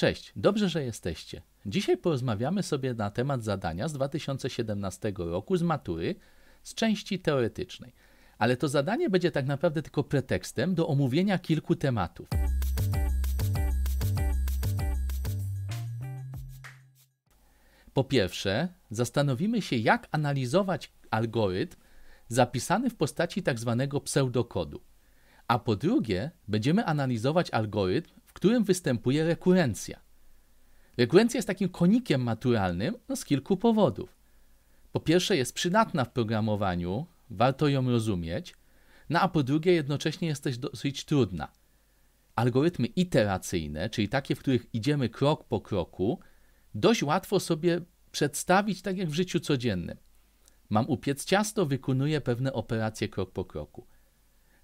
Cześć, dobrze, że jesteście. Dzisiaj porozmawiamy sobie na temat zadania z 2017 roku z matury z części teoretycznej. Ale to zadanie będzie tak naprawdę tylko pretekstem do omówienia kilku tematów. Po pierwsze, zastanowimy się, jak analizować algorytm zapisany w postaci tzw. Tak pseudokodu. A po drugie, będziemy analizować algorytm którym występuje rekurencja. Rekurencja jest takim konikiem naturalnym no, z kilku powodów. Po pierwsze, jest przydatna w programowaniu, warto ją rozumieć, no a po drugie, jednocześnie jest też dosyć trudna. Algorytmy iteracyjne, czyli takie, w których idziemy krok po kroku, dość łatwo sobie przedstawić, tak jak w życiu codziennym. Mam upiec ciasto, wykonuję pewne operacje krok po kroku.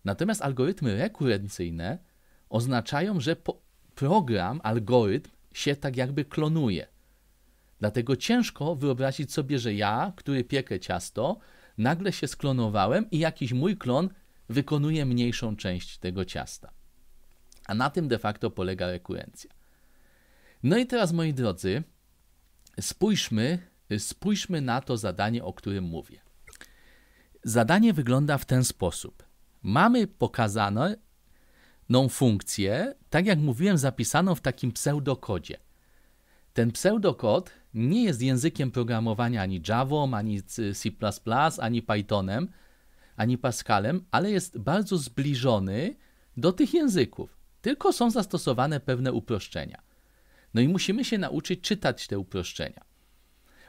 Natomiast algorytmy rekurencyjne oznaczają, że po program, algorytm się tak jakby klonuje. Dlatego ciężko wyobrazić sobie, że ja, który piekę ciasto, nagle się sklonowałem i jakiś mój klon wykonuje mniejszą część tego ciasta. A na tym de facto polega rekurencja. No i teraz, moi drodzy, spójrzmy, spójrzmy na to zadanie, o którym mówię. Zadanie wygląda w ten sposób. Mamy pokazane funkcję, tak jak mówiłem, zapisaną w takim pseudokodzie. Ten pseudokod nie jest językiem programowania ani Java, ani C, ani Pythonem, ani Pascalem, ale jest bardzo zbliżony do tych języków. Tylko są zastosowane pewne uproszczenia. No i musimy się nauczyć czytać te uproszczenia.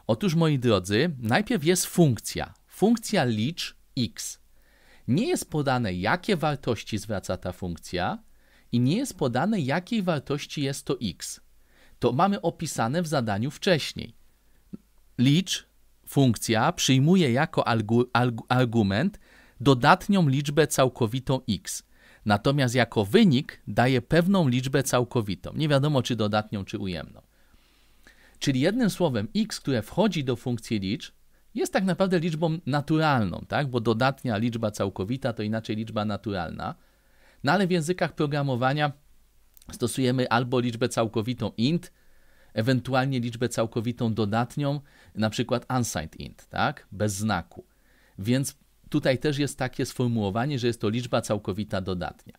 Otóż, moi drodzy, najpierw jest funkcja. Funkcja licz x. Nie jest podane, jakie wartości zwraca ta funkcja i nie jest podane, jakiej wartości jest to x. To mamy opisane w zadaniu wcześniej. Licz, funkcja przyjmuje jako argument dodatnią liczbę całkowitą x. Natomiast jako wynik daje pewną liczbę całkowitą. Nie wiadomo, czy dodatnią, czy ujemną. Czyli jednym słowem, x, które wchodzi do funkcji licz, jest tak naprawdę liczbą naturalną, tak? bo dodatnia liczba całkowita to inaczej liczba naturalna. No ale w językach programowania stosujemy albo liczbę całkowitą int, ewentualnie liczbę całkowitą dodatnią, na przykład unsigned int, tak? bez znaku. Więc tutaj też jest takie sformułowanie, że jest to liczba całkowita dodatnia.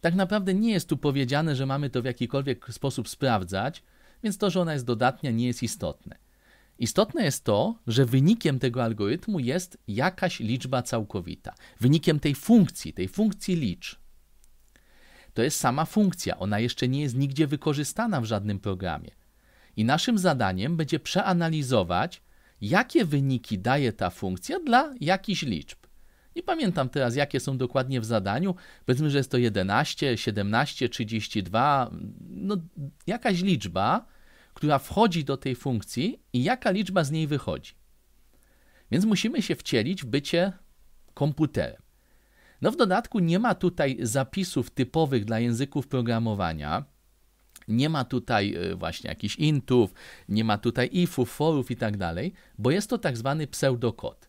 Tak naprawdę nie jest tu powiedziane, że mamy to w jakikolwiek sposób sprawdzać, więc to, że ona jest dodatnia, nie jest istotne. Istotne jest to, że wynikiem tego algorytmu jest jakaś liczba całkowita. Wynikiem tej funkcji, tej funkcji licz. To jest sama funkcja, ona jeszcze nie jest nigdzie wykorzystana w żadnym programie. I naszym zadaniem będzie przeanalizować, jakie wyniki daje ta funkcja dla jakichś liczb. Nie pamiętam teraz, jakie są dokładnie w zadaniu. Powiedzmy, że jest to 11, 17, 32, no jakaś liczba, która wchodzi do tej funkcji i jaka liczba z niej wychodzi. Więc musimy się wcielić w bycie komputerem. No w dodatku nie ma tutaj zapisów typowych dla języków programowania. Nie ma tutaj e, właśnie jakichś intów, nie ma tutaj ifów, forów i tak dalej, bo jest to tak zwany pseudokod.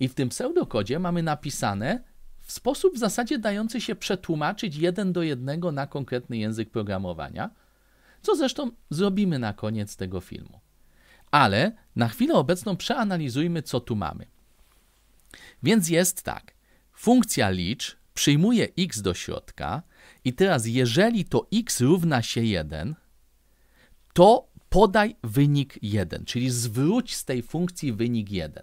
I w tym pseudokodzie mamy napisane w sposób w zasadzie dający się przetłumaczyć jeden do jednego na konkretny język programowania – co zresztą zrobimy na koniec tego filmu. Ale na chwilę obecną przeanalizujmy, co tu mamy. Więc jest tak. Funkcja licz przyjmuje x do środka i teraz jeżeli to x równa się 1, to podaj wynik 1, czyli zwróć z tej funkcji wynik 1.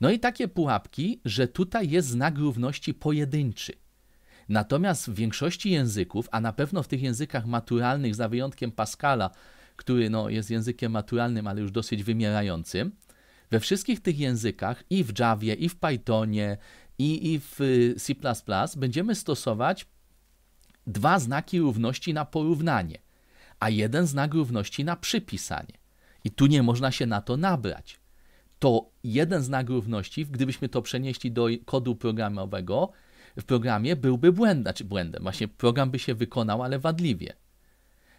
No i takie pułapki, że tutaj jest znak równości pojedynczy. Natomiast w większości języków, a na pewno w tych językach maturalnych, za wyjątkiem Pascala, który no, jest językiem maturalnym, ale już dosyć wymierającym, we wszystkich tych językach i w Javie, i w Pythonie, i, i w y, C będziemy stosować dwa znaki równości na porównanie, a jeden znak równości na przypisanie. I tu nie można się na to nabrać. To jeden znak równości, gdybyśmy to przenieśli do kodu programowego, w programie byłby błęd, znaczy błędem. Właśnie program by się wykonał, ale wadliwie.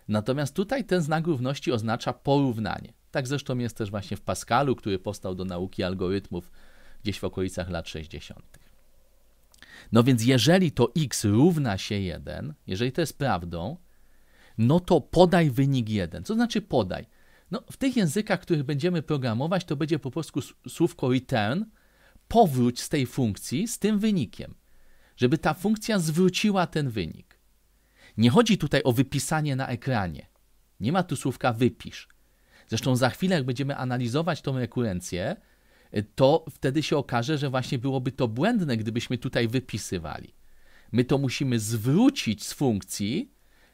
Natomiast tutaj ten znak równości oznacza porównanie. Tak zresztą jest też właśnie w Pascalu, który powstał do nauki algorytmów gdzieś w okolicach lat 60. No więc jeżeli to x równa się 1, jeżeli to jest prawdą, no to podaj wynik 1. Co znaczy podaj? No, w tych językach, których będziemy programować, to będzie po prostu słówko return, powróć z tej funkcji z tym wynikiem żeby ta funkcja zwróciła ten wynik. Nie chodzi tutaj o wypisanie na ekranie. Nie ma tu słówka wypisz. Zresztą za chwilę, jak będziemy analizować tą rekurencję, to wtedy się okaże, że właśnie byłoby to błędne, gdybyśmy tutaj wypisywali. My to musimy zwrócić z funkcji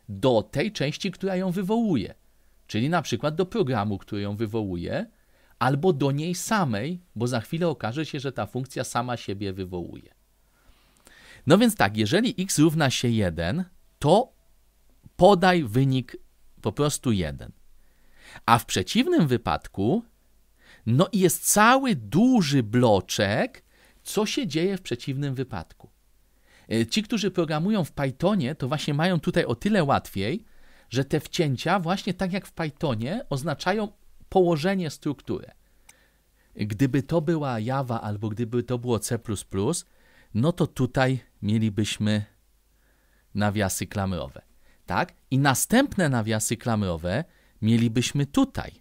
do tej części, która ją wywołuje, czyli na przykład do programu, który ją wywołuje, albo do niej samej, bo za chwilę okaże się, że ta funkcja sama siebie wywołuje. No więc tak, jeżeli x równa się 1, to podaj wynik po prostu 1. A w przeciwnym wypadku, no i jest cały duży bloczek, co się dzieje w przeciwnym wypadku. E, ci, którzy programują w Pythonie, to właśnie mają tutaj o tyle łatwiej, że te wcięcia, właśnie tak jak w Pythonie, oznaczają położenie struktury. Gdyby to była Java albo gdyby to było C, no to tutaj mielibyśmy nawiasy klamrowe. Tak? I następne nawiasy klamrowe mielibyśmy tutaj.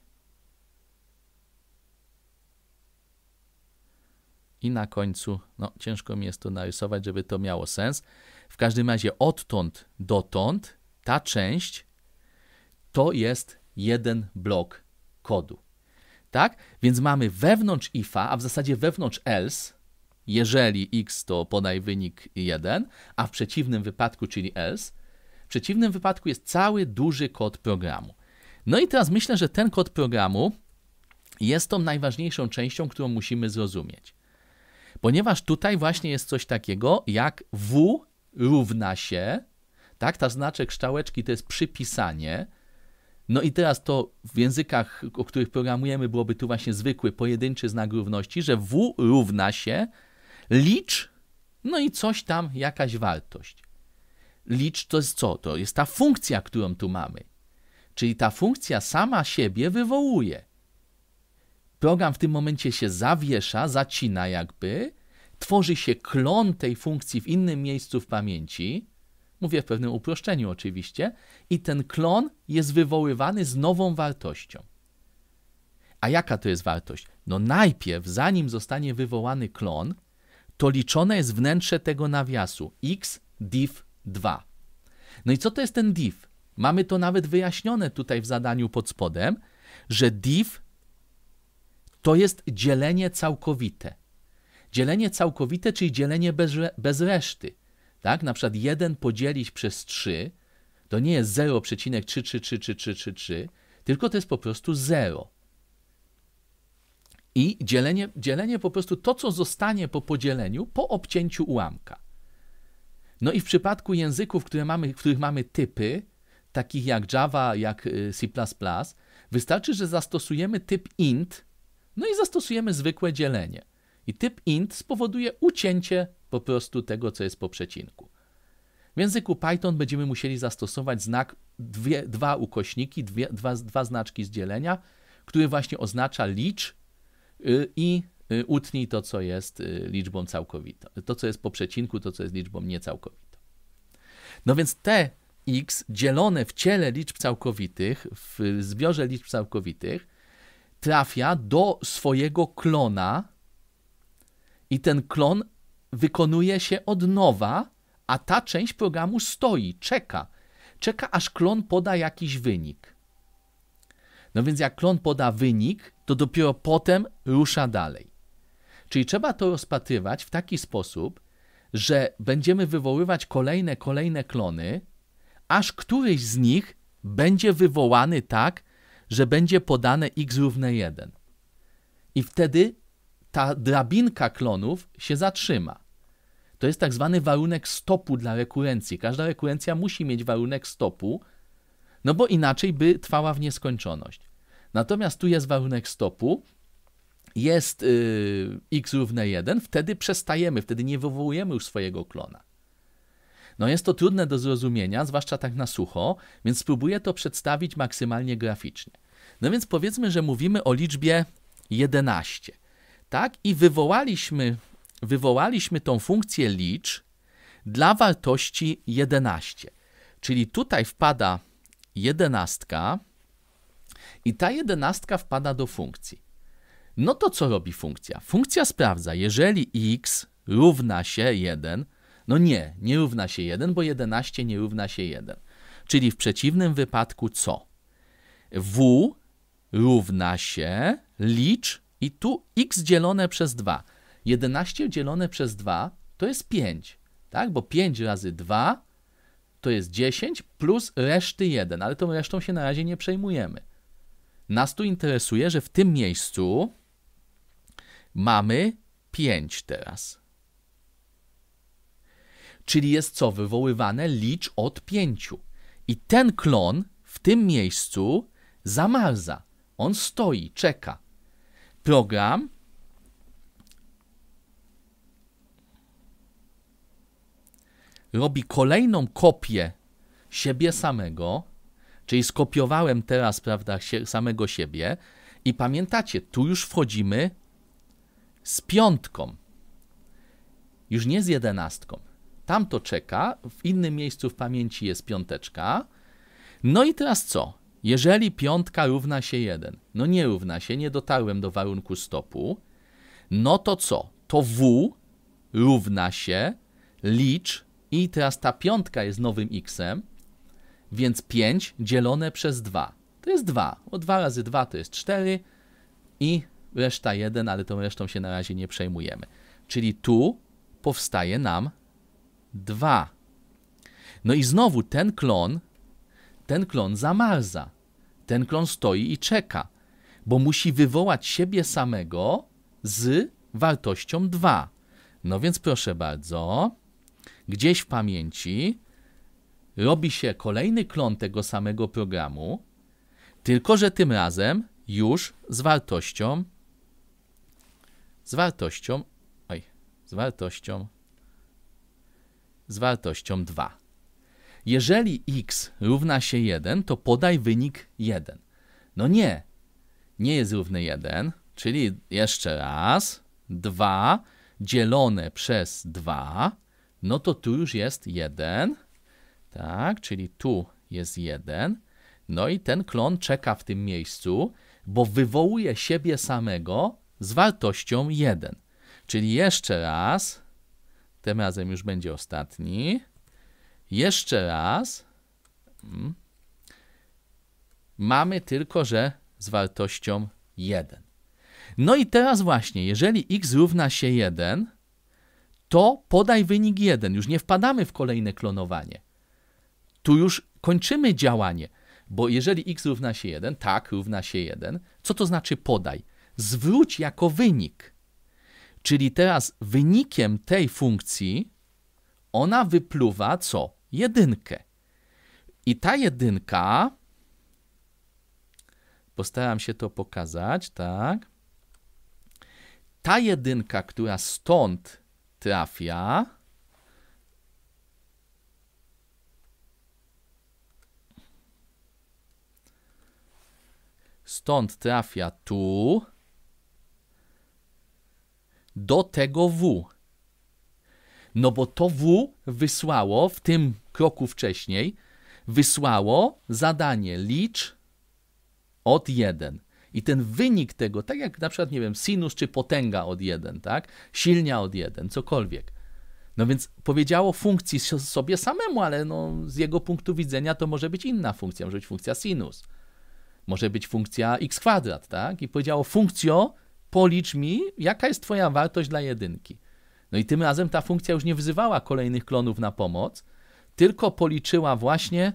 I na końcu, no ciężko mi jest to narysować, żeby to miało sens. W każdym razie odtąd dotąd ta część to jest jeden blok kodu. Tak? Więc mamy wewnątrz ifa, a w zasadzie wewnątrz else, jeżeli x to podaj wynik 1, a w przeciwnym wypadku, czyli else, w przeciwnym wypadku jest cały duży kod programu. No i teraz myślę, że ten kod programu jest tą najważniejszą częścią, którą musimy zrozumieć. Ponieważ tutaj właśnie jest coś takiego jak w równa się, tak, ta znaczek strzałeczki to jest przypisanie, no i teraz to w językach, o których programujemy, byłoby tu właśnie zwykły, pojedynczy znak równości, że W równa się Licz, no i coś tam, jakaś wartość. Licz to jest co? To jest ta funkcja, którą tu mamy. Czyli ta funkcja sama siebie wywołuje. Program w tym momencie się zawiesza, zacina jakby, tworzy się klon tej funkcji w innym miejscu w pamięci, mówię w pewnym uproszczeniu oczywiście, i ten klon jest wywoływany z nową wartością. A jaka to jest wartość? No najpierw, zanim zostanie wywołany klon, to liczone jest wnętrze tego nawiasu x div 2. No i co to jest ten div? Mamy to nawet wyjaśnione tutaj w zadaniu pod spodem, że div to jest dzielenie całkowite. Dzielenie całkowite, czyli dzielenie bez, bez reszty. Tak? Na przykład 1 podzielić przez 3 to nie jest 0,3333333, tylko to jest po prostu 0 i dzielenie, dzielenie po prostu to, co zostanie po podzieleniu, po obcięciu ułamka. No i w przypadku języków, które mamy, w których mamy typy, takich jak Java, jak y, C, wystarczy, że zastosujemy typ int, no i zastosujemy zwykłe dzielenie. I typ int spowoduje ucięcie po prostu tego, co jest po przecinku. W języku Python będziemy musieli zastosować znak dwie, dwa ukośniki, dwie, dwa, dwa znaczki z dzielenia, który właśnie oznacza licz Y, i y, utnij to, co jest y, liczbą całkowitą. To, co jest po przecinku, to, co jest liczbą niecałkowitą. No więc te x dzielone w ciele liczb całkowitych, w zbiorze liczb całkowitych, trafia do swojego klona i ten klon wykonuje się od nowa, a ta część programu stoi, czeka. Czeka, aż klon poda jakiś wynik. No więc jak klon poda wynik, to dopiero potem rusza dalej. Czyli trzeba to rozpatrywać w taki sposób, że będziemy wywoływać kolejne, kolejne klony, aż któryś z nich będzie wywołany tak, że będzie podane x równe 1. I wtedy ta drabinka klonów się zatrzyma. To jest tak zwany warunek stopu dla rekurencji. Każda rekurencja musi mieć warunek stopu, no bo inaczej by trwała w nieskończoność. Natomiast tu jest warunek stopu, jest yy, x równe 1, wtedy przestajemy, wtedy nie wywołujemy już swojego klona. No jest to trudne do zrozumienia, zwłaszcza tak na sucho, więc spróbuję to przedstawić maksymalnie graficznie. No więc powiedzmy, że mówimy o liczbie 11. Tak? I wywołaliśmy, wywołaliśmy tą funkcję licz dla wartości 11. Czyli tutaj wpada jedenastka i ta jedenastka wpada do funkcji. No to co robi funkcja? Funkcja sprawdza, jeżeli x równa się 1, no nie, nie równa się 1, bo 11 nie równa się 1. Czyli w przeciwnym wypadku co? w równa się licz i tu x dzielone przez 2. 11 dzielone przez 2 to jest 5, tak? Bo 5 razy 2 to jest 10 plus reszty 1, ale tą resztą się na razie nie przejmujemy. Nas tu interesuje, że w tym miejscu mamy 5 teraz. Czyli jest co? Wywoływane licz od 5. I ten klon w tym miejscu zamarza. On stoi, czeka. Program robi kolejną kopię siebie samego, czyli skopiowałem teraz, prawda, samego siebie. I pamiętacie, tu już wchodzimy z piątką, już nie z jedenastką. Tam to czeka, w innym miejscu w pamięci jest piąteczka. No i teraz co? Jeżeli piątka równa się jeden, no nie równa się, nie dotarłem do warunku stopu, no to co? To W równa się licz i teraz ta piątka jest nowym x więc 5 dzielone przez 2 to jest 2. bo 2 razy 2 to jest 4 i reszta 1, ale tą resztą się na razie nie przejmujemy. Czyli tu powstaje nam 2. No i znowu ten klon, ten klon zamarza. Ten klon stoi i czeka, bo musi wywołać siebie samego z wartością 2. No więc proszę bardzo, gdzieś w pamięci, robi się kolejny klon tego samego programu, tylko że tym razem już z wartością z wartością oj, z wartością z wartością 2. Jeżeli x równa się 1, to podaj wynik 1. No nie, nie jest równy 1, czyli jeszcze raz 2 dzielone przez 2 no to tu już jest 1, tak, czyli tu jest 1, no i ten klon czeka w tym miejscu, bo wywołuje siebie samego z wartością 1. Czyli jeszcze raz, tym razem już będzie ostatni, jeszcze raz, hmm, mamy tylko, że z wartością 1. No i teraz właśnie, jeżeli x równa się 1, to podaj wynik jeden. Już nie wpadamy w kolejne klonowanie. Tu już kończymy działanie, bo jeżeli x równa się 1, tak, równa się 1, co to znaczy podaj? Zwróć jako wynik. Czyli teraz wynikiem tej funkcji ona wypluwa co? Jedynkę. I ta jedynka, postaram się to pokazać, tak? Ta jedynka, która stąd trafia. Stąd trafia tu do tego W. No bo to W wysłało w tym kroku wcześniej, wysłało zadanie licz od 1. I ten wynik tego, tak jak na przykład, nie wiem, sinus czy potęga od 1, tak? Silnia od 1, cokolwiek. No więc powiedziało funkcji sobie samemu, ale no, z jego punktu widzenia to może być inna funkcja, może być funkcja sinus, może być funkcja x kwadrat, tak? I powiedziało funkcjo, policz mi, jaka jest twoja wartość dla jedynki. No i tym razem ta funkcja już nie wzywała kolejnych klonów na pomoc, tylko policzyła właśnie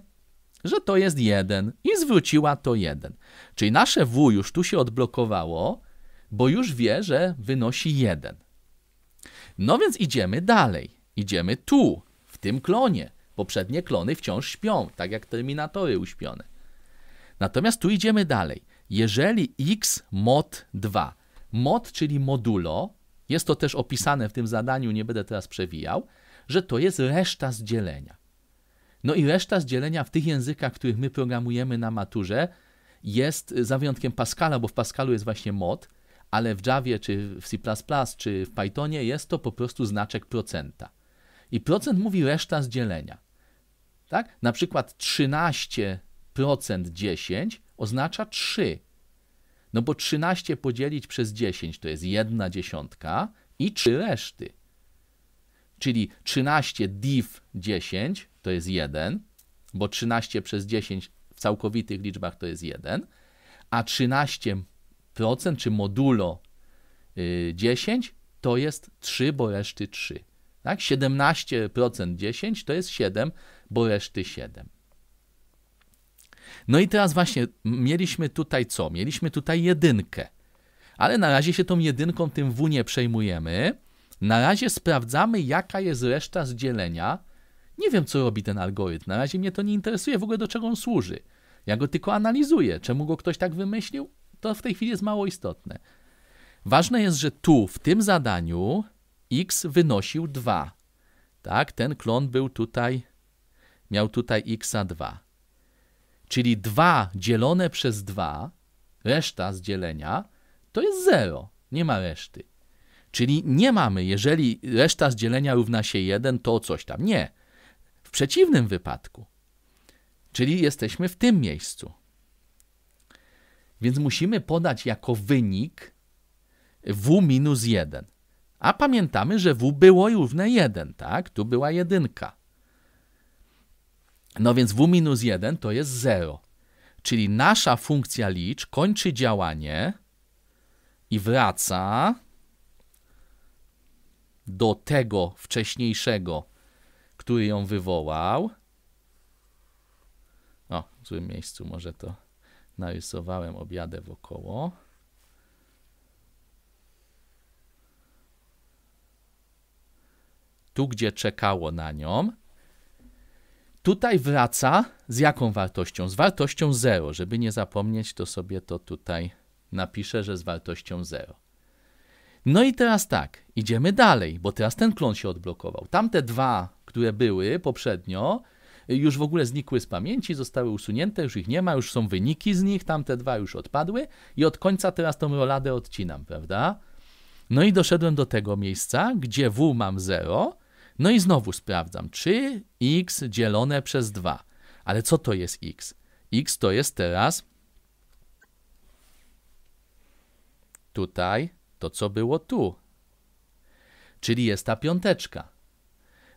że to jest jeden i zwróciła to jeden. Czyli nasze w już tu się odblokowało, bo już wie, że wynosi jeden. No więc idziemy dalej. Idziemy tu, w tym klonie. Poprzednie klony wciąż śpią, tak jak terminatory uśpione. Natomiast tu idziemy dalej. Jeżeli x mod 2, mod czyli modulo, jest to też opisane w tym zadaniu, nie będę teraz przewijał, że to jest reszta z dzielenia. No i reszta z dzielenia w tych językach, których my programujemy na maturze, jest y, za wyjątkiem Pascala, bo w Pascalu jest właśnie mod, ale w Javie, czy w C, czy w Pythonie jest to po prostu znaczek procenta. I procent mówi reszta z dzielenia. Tak? Na przykład 13% 10 oznacza 3. No bo 13 podzielić przez 10 to jest jedna dziesiątka i 3 reszty czyli 13 div 10 to jest 1, bo 13 przez 10 w całkowitych liczbach to jest 1, a 13% czy modulo 10 y, to jest 3, bo reszty 3. Tak? 17% 10 to jest 7, bo reszty 7. No i teraz właśnie mieliśmy tutaj co? Mieliśmy tutaj jedynkę. Ale na razie się tą jedynką, tym W nie przejmujemy. Na razie sprawdzamy, jaka jest reszta z dzielenia. Nie wiem, co robi ten algorytm. Na razie mnie to nie interesuje w ogóle, do czego on służy. Ja go tylko analizuję. Czemu go ktoś tak wymyślił? To w tej chwili jest mało istotne. Ważne jest, że tu, w tym zadaniu, x wynosił 2. Tak, ten klon był tutaj, miał tutaj xa 2. Czyli 2 dzielone przez 2, reszta z dzielenia, to jest 0. Nie ma reszty. Czyli nie mamy, jeżeli reszta z dzielenia równa się 1, to coś tam. Nie. W przeciwnym wypadku. Czyli jesteśmy w tym miejscu. Więc musimy podać jako wynik w minus 1. A pamiętamy, że w było równe 1, tak? Tu była jedynka. No więc w minus 1 to jest 0. Czyli nasza funkcja licz kończy działanie i wraca do tego wcześniejszego, który ją wywołał. O, w złym miejscu może to narysowałem, objadę wokoło. Tu, gdzie czekało na nią, tutaj wraca z jaką wartością? Z wartością 0. Żeby nie zapomnieć, to sobie to tutaj napiszę, że z wartością 0. No i teraz tak, idziemy dalej, bo teraz ten klon się odblokował. Tamte dwa, które były poprzednio, już w ogóle znikły z pamięci, zostały usunięte, już ich nie ma, już są wyniki z nich, tamte dwa już odpadły i od końca teraz tą roladę odcinam, prawda? No i doszedłem do tego miejsca, gdzie W mam 0, no i znowu sprawdzam, czy x dzielone przez 2. Ale co to jest x? x to jest teraz tutaj to, co było tu. Czyli jest ta piąteczka.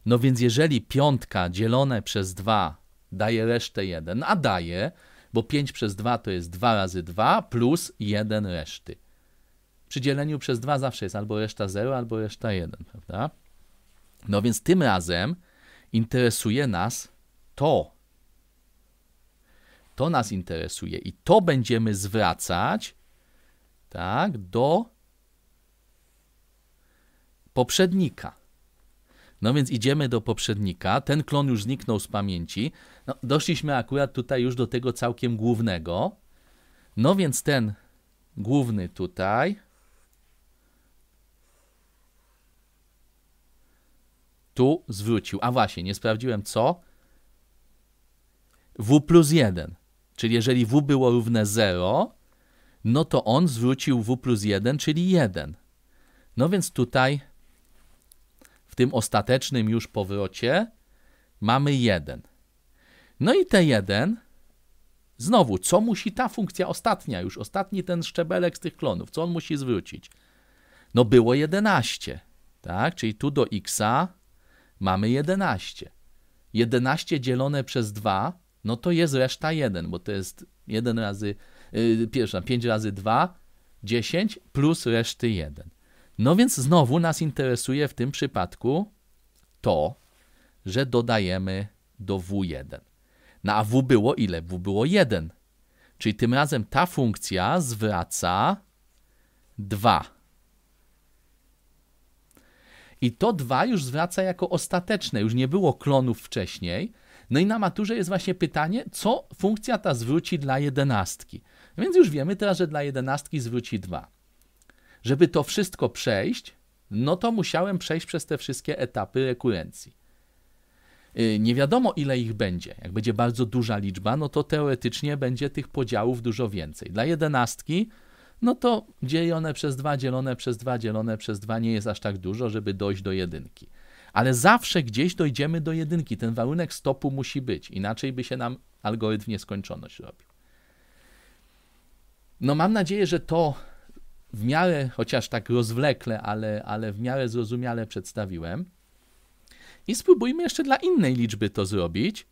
No więc jeżeli piątka dzielone przez 2 daje resztę 1, a daje, bo 5 przez 2 to jest 2 razy 2 plus 1 reszty. Przy dzieleniu przez 2 zawsze jest albo reszta 0, albo reszta 1, prawda? No więc tym razem interesuje nas to. To nas interesuje i to będziemy zwracać tak, do poprzednika. No więc idziemy do poprzednika. Ten klon już zniknął z pamięci. No, doszliśmy akurat tutaj już do tego całkiem głównego. No więc ten główny tutaj. Tu zwrócił. A właśnie, nie sprawdziłem co? W plus 1. Czyli jeżeli W było równe 0, no to on zwrócił W plus 1, czyli 1. No więc tutaj w tym ostatecznym już powrocie mamy jeden. No i te jeden, znowu, co musi ta funkcja ostatnia, już ostatni ten szczebelek z tych klonów, co on musi zwrócić? No było 11, tak? Czyli tu do x mamy 11. 11 dzielone przez 2, no to jest reszta 1, bo to jest 1 razy, yy, pierwsza, 5 razy 2, 10 plus reszty 1. No więc znowu nas interesuje w tym przypadku to, że dodajemy do w1. No a w było ile? w było 1. Czyli tym razem ta funkcja zwraca 2. I to 2 już zwraca jako ostateczne, już nie było klonów wcześniej. No i na maturze jest właśnie pytanie, co funkcja ta zwróci dla jedenastki. Więc już wiemy teraz, że dla jedenastki zwróci 2. Żeby to wszystko przejść, no to musiałem przejść przez te wszystkie etapy rekurencji. Y, nie wiadomo, ile ich będzie. Jak będzie bardzo duża liczba, no to teoretycznie będzie tych podziałów dużo więcej. Dla jedenastki, no to dzielone przez dwa, dzielone przez dwa, dzielone przez dwa nie jest aż tak dużo, żeby dojść do jedynki. Ale zawsze gdzieś dojdziemy do jedynki. Ten warunek stopu musi być, inaczej by się nam algorytm nieskończoność robił. No mam nadzieję, że to w miarę, chociaż tak rozwlekle, ale, ale w miarę zrozumiale przedstawiłem. I spróbujmy jeszcze dla innej liczby to zrobić.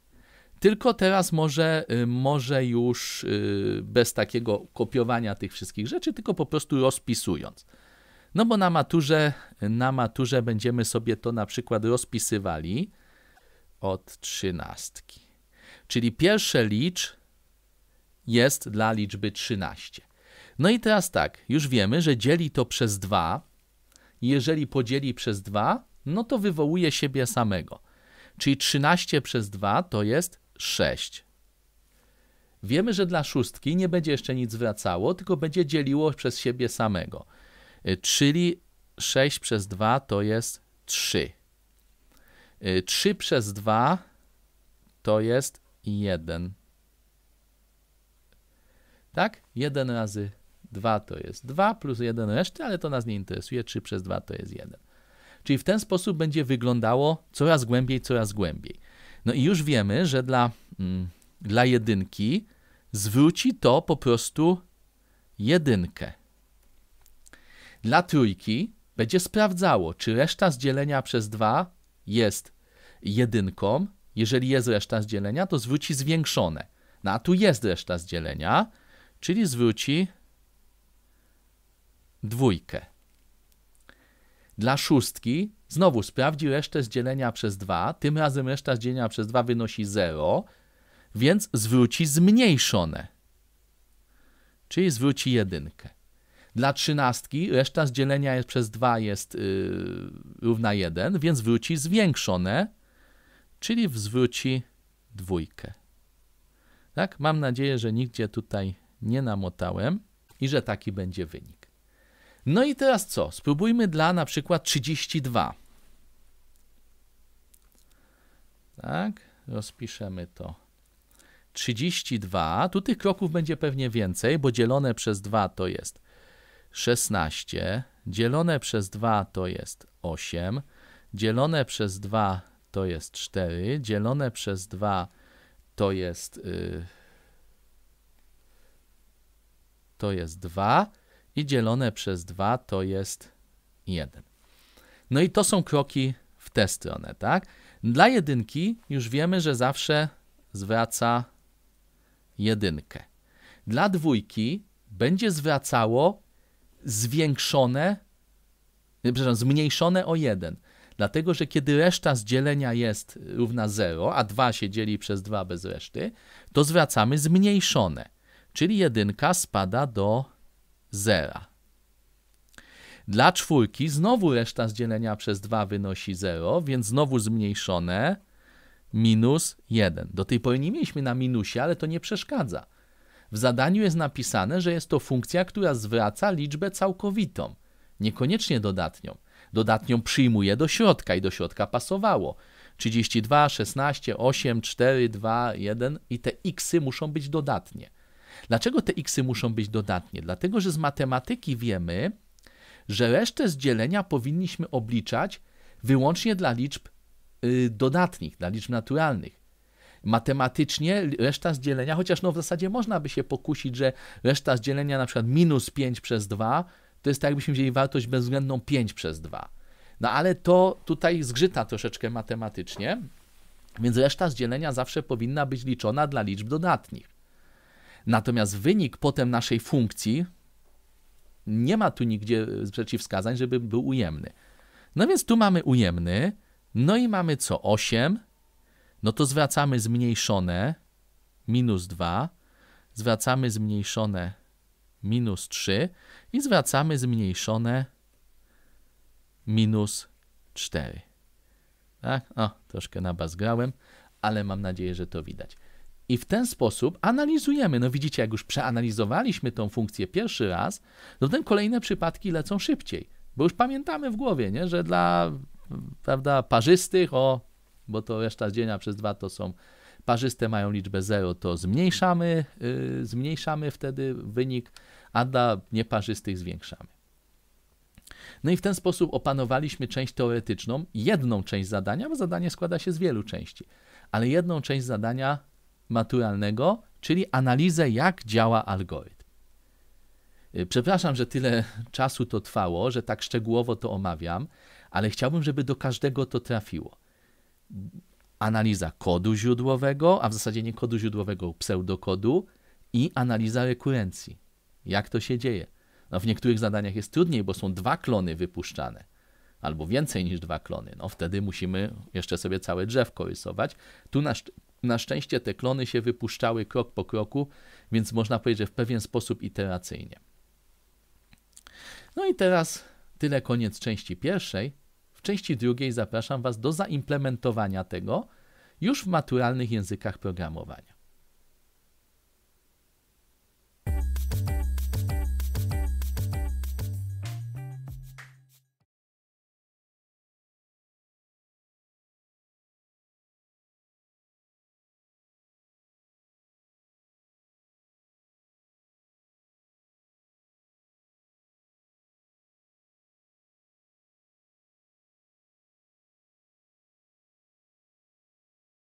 Tylko teraz może, y, może już y, bez takiego kopiowania tych wszystkich rzeczy, tylko po prostu rozpisując. No bo na maturze, na maturze będziemy sobie to na przykład rozpisywali od trzynastki. Czyli pierwsze licz jest dla liczby 13. No i teraz tak, już wiemy, że dzieli to przez 2. Jeżeli podzieli przez 2, no to wywołuje siebie samego. Czyli 13 przez 2 to jest 6. Wiemy, że dla szóstki nie będzie jeszcze nic wracało, tylko będzie dzieliło przez siebie samego. Y, czyli 6 przez 2 to jest 3. 3 y, przez 2 to jest 1. Tak? 1 razy 2 to jest 2 plus 1 reszty, ale to nas nie interesuje, 3 przez 2 to jest 1. Czyli w ten sposób będzie wyglądało coraz głębiej, coraz głębiej. No i już wiemy, że dla, mm, dla jedynki zwróci to po prostu jedynkę. Dla trójki będzie sprawdzało, czy reszta z dzielenia przez 2 jest jedynką. Jeżeli jest reszta z dzielenia, to zwróci zwiększone. No a tu jest reszta z dzielenia, czyli zwróci dwójkę. Dla szóstki znowu sprawdzi resztę z dzielenia przez 2. Tym razem reszta z dzielenia przez 2 wynosi 0, więc zwróci zmniejszone, czyli zwróci jedynkę. Dla trzynastki reszta z dzielenia przez 2 jest yy, równa 1, więc zwróci zwiększone, czyli zwróci dwójkę. Tak? Mam nadzieję, że nigdzie tutaj nie namotałem i że taki będzie wynik. No i teraz co? Spróbujmy dla na przykład 32. Tak, rozpiszemy to. 32, tu tych kroków będzie pewnie więcej, bo dzielone przez 2 to jest 16, dzielone przez 2 to jest 8, dzielone przez 2 to jest 4, dzielone przez 2 to jest yy, to jest 2, i dzielone przez 2 to jest 1. No i to są kroki w tę stronę, tak? Dla jedynki już wiemy, że zawsze zwraca jedynkę. Dla dwójki będzie zwracało zwiększone, przepraszam, zmniejszone o 1. Dlatego, że kiedy reszta z dzielenia jest równa 0, a 2 się dzieli przez 2 bez reszty, to zwracamy zmniejszone. Czyli jedynka spada do zera. Dla czwórki znowu reszta z dzielenia przez 2 wynosi 0, więc znowu zmniejszone minus 1. Do tej pory nie mieliśmy na minusie, ale to nie przeszkadza. W zadaniu jest napisane, że jest to funkcja, która zwraca liczbę całkowitą, niekoniecznie dodatnią. Dodatnią przyjmuje do środka i do środka pasowało. 32, 16, 8, 4, 2, 1 i te xy muszą być dodatnie. Dlaczego te xy muszą być dodatnie? Dlatego, że z matematyki wiemy, że resztę z dzielenia powinniśmy obliczać wyłącznie dla liczb y, dodatnich, dla liczb naturalnych. Matematycznie reszta z dzielenia, chociaż no w zasadzie można by się pokusić, że reszta z dzielenia na przykład minus 5 przez 2 to jest tak, jakbyśmy wzięli wartość bezwzględną 5 przez 2. No ale to tutaj zgrzyta troszeczkę matematycznie, więc reszta z dzielenia zawsze powinna być liczona dla liczb dodatnich. Natomiast wynik potem naszej funkcji nie ma tu nigdzie e, przeciwwskazań, żeby był ujemny. No więc tu mamy ujemny, no i mamy co 8, no to zwracamy zmniejszone minus 2, zwracamy zmniejszone minus 3 i zwracamy zmniejszone minus 4. Tak? O, troszkę na bas grałem, ale mam nadzieję, że to widać. I w ten sposób analizujemy. No widzicie, jak już przeanalizowaliśmy tą funkcję pierwszy raz, no ten kolejne przypadki lecą szybciej, bo już pamiętamy w głowie, nie? że dla prawda, parzystych, o, bo to reszta dzienia przez dwa to są parzyste mają liczbę 0, to zmniejszamy, yy, zmniejszamy wtedy wynik, a dla nieparzystych zwiększamy. No i w ten sposób opanowaliśmy część teoretyczną, jedną część zadania, bo zadanie składa się z wielu części, ale jedną część zadania maturalnego, czyli analizę, jak działa algorytm. Y, przepraszam, że tyle czasu to trwało, że tak szczegółowo to omawiam, ale chciałbym, żeby do każdego to trafiło. Analiza kodu źródłowego, a w zasadzie nie kodu źródłowego, pseudokodu i analiza rekurencji. Jak to się dzieje? No w niektórych zadaniach jest trudniej, bo są dwa klony wypuszczane, albo więcej niż dwa klony. No wtedy musimy jeszcze sobie całe drzewko rysować. Tu nasz na szczęście te klony się wypuszczały krok po kroku, więc można powiedzieć, że w pewien sposób iteracyjnie. No i teraz tyle koniec części pierwszej. W części drugiej zapraszam Was do zaimplementowania tego już w maturalnych językach programowania.